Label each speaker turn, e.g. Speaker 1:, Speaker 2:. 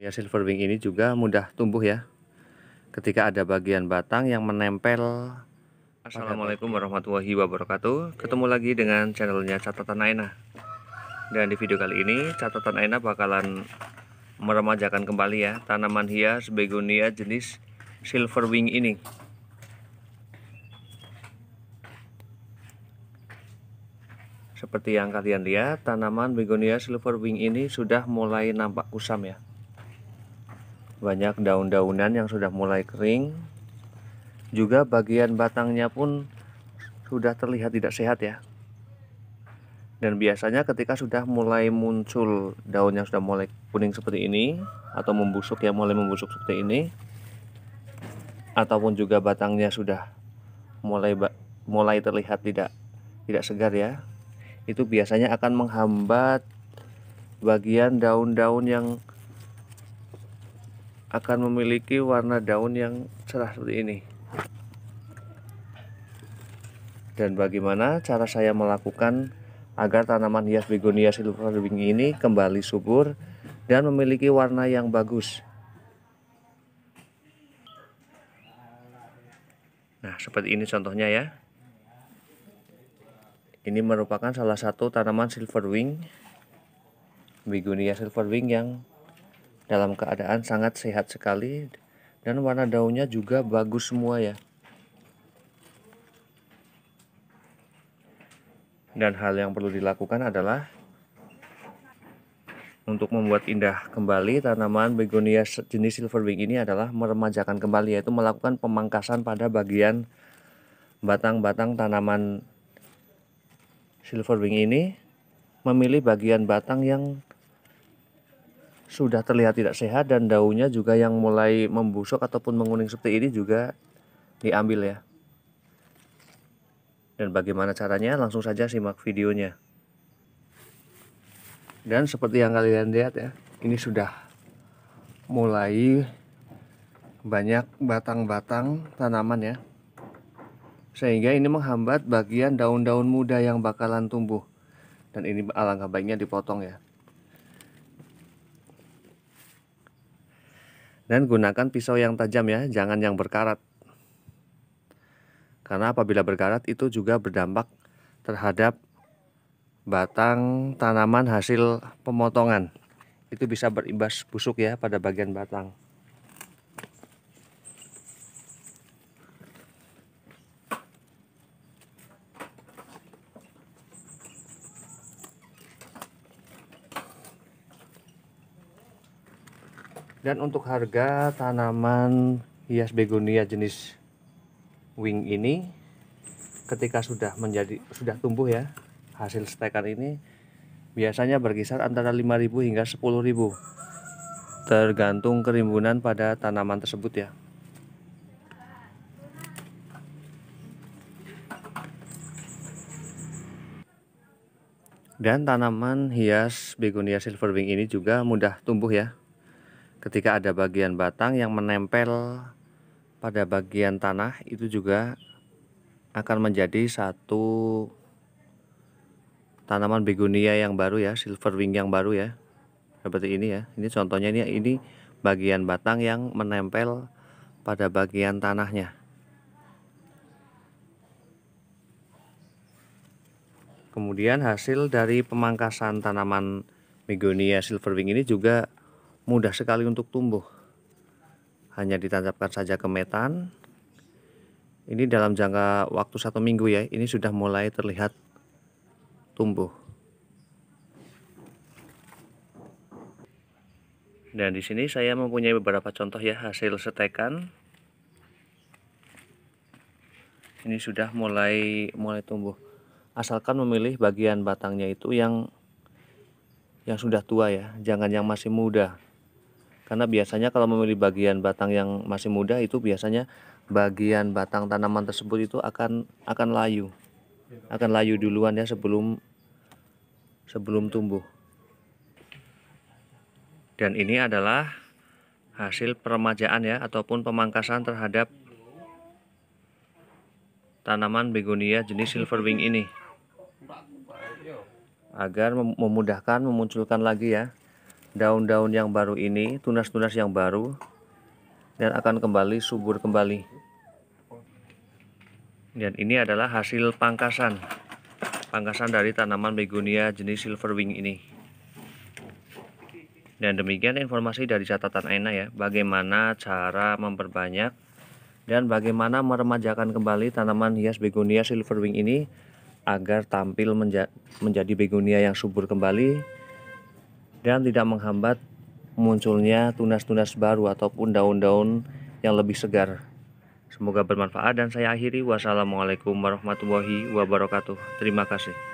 Speaker 1: Ya, silverwing ini juga mudah tumbuh ya. Ketika ada bagian batang yang menempel. Assalamualaikum warahmatullahi wabarakatuh. Ketemu lagi dengan channelnya Catatan Aina. Dan di video kali ini Catatan Aina bakalan meremajakan kembali ya tanaman hias begonia jenis silverwing ini. Seperti yang kalian lihat, tanaman begonia silverwing ini sudah mulai nampak kusam ya banyak daun-daunan yang sudah mulai kering juga bagian batangnya pun sudah terlihat tidak sehat ya dan biasanya ketika sudah mulai muncul daun yang sudah mulai kuning seperti ini atau membusuk ya mulai membusuk seperti ini ataupun juga batangnya sudah mulai mulai terlihat tidak tidak segar ya itu biasanya akan menghambat bagian daun-daun yang akan memiliki warna daun yang cerah seperti ini dan bagaimana cara saya melakukan agar tanaman hias begonia silver wing ini kembali subur dan memiliki warna yang bagus nah seperti ini contohnya ya ini merupakan salah satu tanaman silver wing, begonia silver wing yang dalam keadaan sangat sehat sekali dan warna daunnya juga bagus semua ya. Dan hal yang perlu dilakukan adalah untuk membuat indah kembali tanaman begonia jenis silverwing ini adalah meremajakan kembali yaitu melakukan pemangkasan pada bagian batang-batang tanaman silverwing ini memilih bagian batang yang sudah terlihat tidak sehat dan daunnya juga yang mulai membusuk ataupun menguning seperti ini juga diambil ya. Dan bagaimana caranya? Langsung saja simak videonya. Dan seperti yang kalian lihat ya, ini sudah mulai banyak batang-batang tanaman ya. Sehingga ini menghambat bagian daun-daun muda yang bakalan tumbuh. Dan ini alangkah baiknya dipotong ya. Dan gunakan pisau yang tajam ya, jangan yang berkarat. Karena apabila berkarat itu juga berdampak terhadap batang tanaman hasil pemotongan. Itu bisa berimbas busuk ya pada bagian batang. Dan untuk harga tanaman hias begonia jenis wing ini ketika sudah menjadi sudah tumbuh ya hasil stekan ini biasanya berkisar antara 5.000 hingga 10.000 tergantung kerimbunan pada tanaman tersebut ya dan tanaman hias begonia silverwing ini juga mudah tumbuh ya ketika ada bagian batang yang menempel pada bagian tanah itu juga akan menjadi satu tanaman begonia yang baru ya, silver wing yang baru ya. Seperti ini ya. Ini contohnya ini ini bagian batang yang menempel pada bagian tanahnya. Kemudian hasil dari pemangkasan tanaman begonia silver wing ini juga mudah sekali untuk tumbuh hanya ditancapkan saja ke metan ini dalam jangka waktu satu minggu ya ini sudah mulai terlihat tumbuh dan di sini saya mempunyai beberapa contoh ya hasil setekan ini sudah mulai mulai tumbuh asalkan memilih bagian batangnya itu yang yang sudah tua ya jangan yang masih muda karena biasanya kalau memilih bagian batang yang masih muda itu biasanya bagian batang tanaman tersebut itu akan akan layu. Akan layu duluan ya sebelum sebelum tumbuh. Dan ini adalah hasil peremajaan ya ataupun pemangkasan terhadap tanaman begonia jenis silverwing ini agar memudahkan memunculkan lagi ya daun-daun yang baru ini, tunas-tunas yang baru dan akan kembali subur kembali. Dan ini adalah hasil pangkasan. Pangkasan dari tanaman begonia jenis silverwing ini. Dan demikian informasi dari catatan Aina ya, bagaimana cara memperbanyak dan bagaimana meremajakan kembali tanaman hias begonia silverwing ini agar tampil menja menjadi begonia yang subur kembali dan tidak menghambat munculnya tunas-tunas baru ataupun daun-daun yang lebih segar. Semoga bermanfaat dan saya akhiri wassalamualaikum warahmatullahi wabarakatuh. Terima kasih.